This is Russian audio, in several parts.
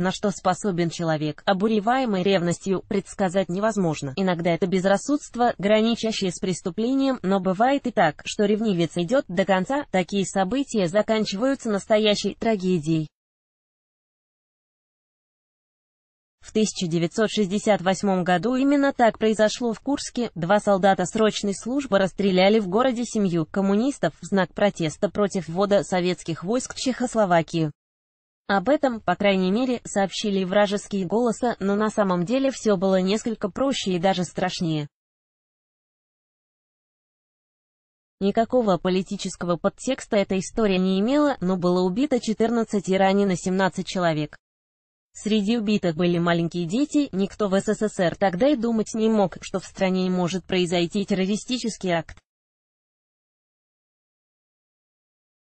На что способен человек, обуреваемый ревностью, предсказать невозможно. Иногда это безрассудство, граничащее с преступлением, но бывает и так, что ревнивец идет до конца, такие события заканчиваются настоящей трагедией. В 1968 году именно так произошло в Курске. Два солдата срочной службы расстреляли в городе семью коммунистов в знак протеста против ввода советских войск в Чехословакию. Об этом, по крайней мере, сообщили вражеские голоса, но на самом деле все было несколько проще и даже страшнее. Никакого политического подтекста эта история не имела, но было убито 14 и ранено 17 человек. Среди убитых были маленькие дети, никто в СССР тогда и думать не мог, что в стране может произойти террористический акт.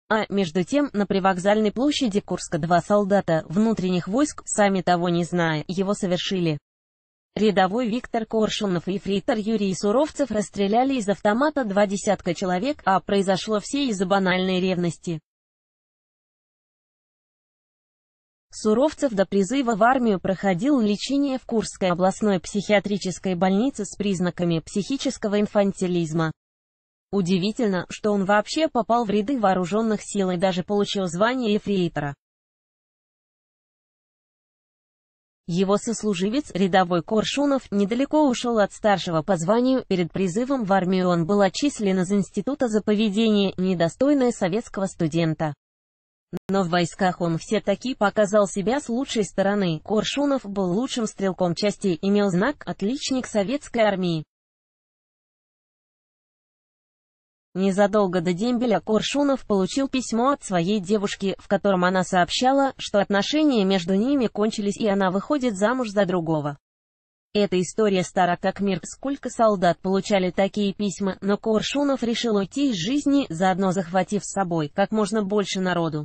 А между тем, на привокзальной площади Курска два солдата внутренних войск, сами того не зная, его совершили. Рядовой Виктор Коршунов и фрейтор Юрий Суровцев расстреляли из автомата два десятка человек, а произошло все из-за банальной ревности. Суровцев до призыва в армию проходил лечение в Курской областной психиатрической больнице с признаками психического инфантилизма. Удивительно, что он вообще попал в ряды вооруженных сил и даже получил звание эфрейтора. Его сослуживец, рядовой Коршунов, недалеко ушел от старшего по званию, перед призывом в армию он был отчислен из института за поведение, недостойное советского студента. Но в войсках он все-таки показал себя с лучшей стороны. Коршунов был лучшим стрелком части, имел знак «Отличник советской армии». Незадолго до дембеля Коршунов получил письмо от своей девушки, в котором она сообщала, что отношения между ними кончились и она выходит замуж за другого. Эта история стара как мир, сколько солдат получали такие письма, но Коршунов решил уйти из жизни, заодно захватив с собой как можно больше народу.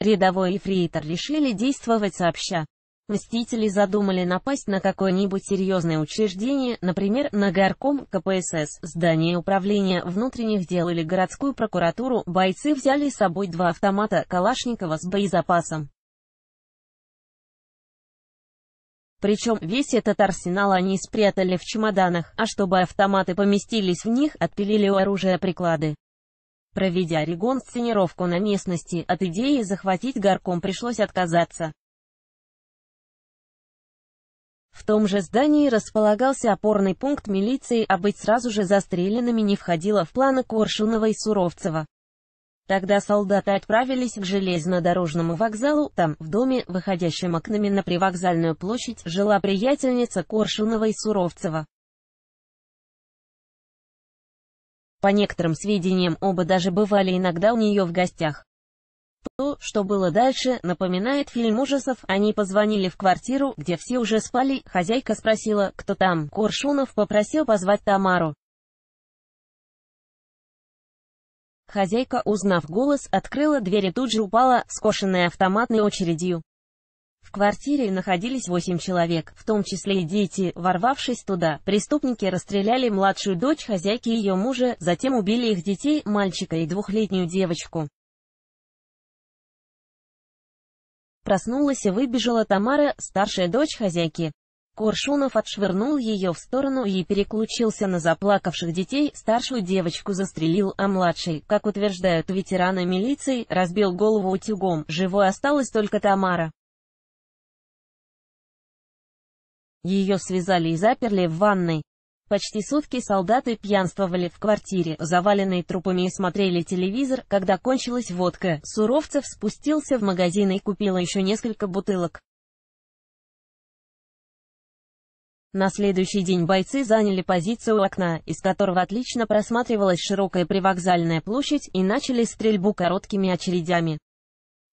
Рядовой и решили действовать сообща. Мстители задумали напасть на какое-нибудь серьезное учреждение, например, на горком КПСС, здание управления внутренних дел или городскую прокуратуру, бойцы взяли с собой два автомата Калашникова с боезапасом. Причем весь этот арсенал они спрятали в чемоданах, а чтобы автоматы поместились в них, отпилили у оружия приклады. Проведя регон сценировку на местности, от идеи захватить горком пришлось отказаться. В том же здании располагался опорный пункт милиции, а быть сразу же застреленными не входило в планы Коршунова и Суровцева. Тогда солдаты отправились к железнодорожному вокзалу, там, в доме, выходящем окнами на привокзальную площадь, жила приятельница Коршунова и Суровцева. По некоторым сведениям, оба даже бывали иногда у нее в гостях. То, что было дальше, напоминает фильм ужасов. Они позвонили в квартиру, где все уже спали, хозяйка спросила, кто там. Коршунов попросил позвать Тамару. Хозяйка, узнав голос, открыла дверь и тут же упала, скошенная автоматной очередью. В квартире находились восемь человек, в том числе и дети. Ворвавшись туда, преступники расстреляли младшую дочь хозяйки и ее мужа, затем убили их детей, мальчика и двухлетнюю девочку. Проснулась и выбежала Тамара, старшая дочь хозяйки. Коршунов отшвырнул ее в сторону и переключился на заплакавших детей, старшую девочку застрелил, а младший, как утверждают ветераны милиции, разбил голову утюгом, живой осталась только Тамара. Ее связали и заперли в ванной. Почти сутки солдаты пьянствовали в квартире, заваленной трупами и смотрели телевизор, когда кончилась водка. Суровцев спустился в магазин и купил еще несколько бутылок. На следующий день бойцы заняли позицию у окна, из которого отлично просматривалась широкая привокзальная площадь, и начали стрельбу короткими очередями.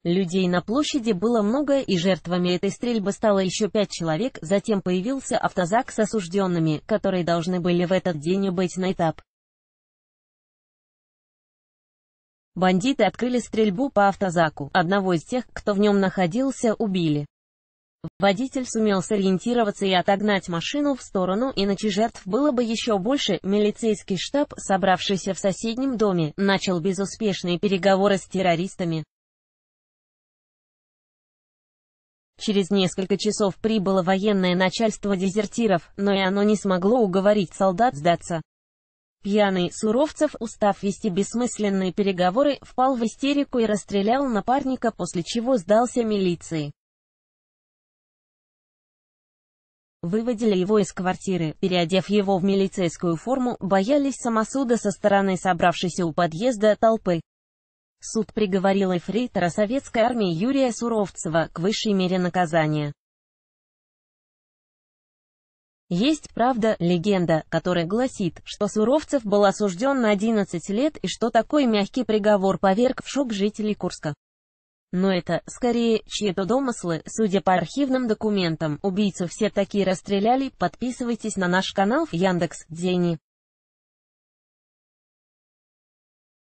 Людей на площади было много и жертвами этой стрельбы стало еще пять человек, затем появился автозак с осужденными, которые должны были в этот день быть на этап. Бандиты открыли стрельбу по автозаку, одного из тех, кто в нем находился, убили. Водитель сумел сориентироваться и отогнать машину в сторону, иначе жертв было бы еще больше. Милицейский штаб, собравшийся в соседнем доме, начал безуспешные переговоры с террористами. Через несколько часов прибыло военное начальство дезертиров, но и оно не смогло уговорить солдат сдаться. Пьяный Суровцев, устав вести бессмысленные переговоры, впал в истерику и расстрелял напарника, после чего сдался милиции. Выводили его из квартиры, переодев его в милицейскую форму, боялись самосуда со стороны собравшейся у подъезда толпы. Суд приговорил эфрейтора советской армии Юрия Суровцева к высшей мере наказания. Есть, правда, легенда, которая гласит, что Суровцев был осужден на 11 лет и что такой мягкий приговор поверг в шок жителей Курска. Но это, скорее, чьи-то домыслы, судя по архивным документам, убийцу все такие расстреляли, подписывайтесь на наш канал в Яндекс.Дзене.